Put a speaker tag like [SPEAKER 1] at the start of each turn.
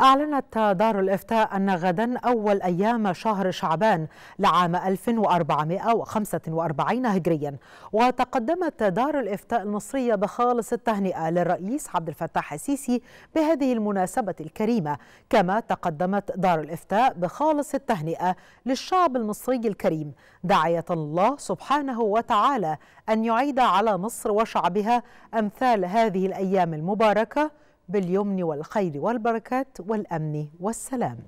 [SPEAKER 1] أعلنت دار الإفتاء أن غدا أول أيام شهر شعبان لعام 1445 هجريا وتقدمت دار الإفتاء المصرية بخالص التهنئة للرئيس عبد الفتاح السيسي بهذه المناسبة الكريمة كما تقدمت دار الإفتاء بخالص التهنئة للشعب المصري الكريم داعية الله سبحانه وتعالى أن يعيد على مصر وشعبها أمثال هذه الأيام المباركة باليمن والخير والبركات والأمن والسلام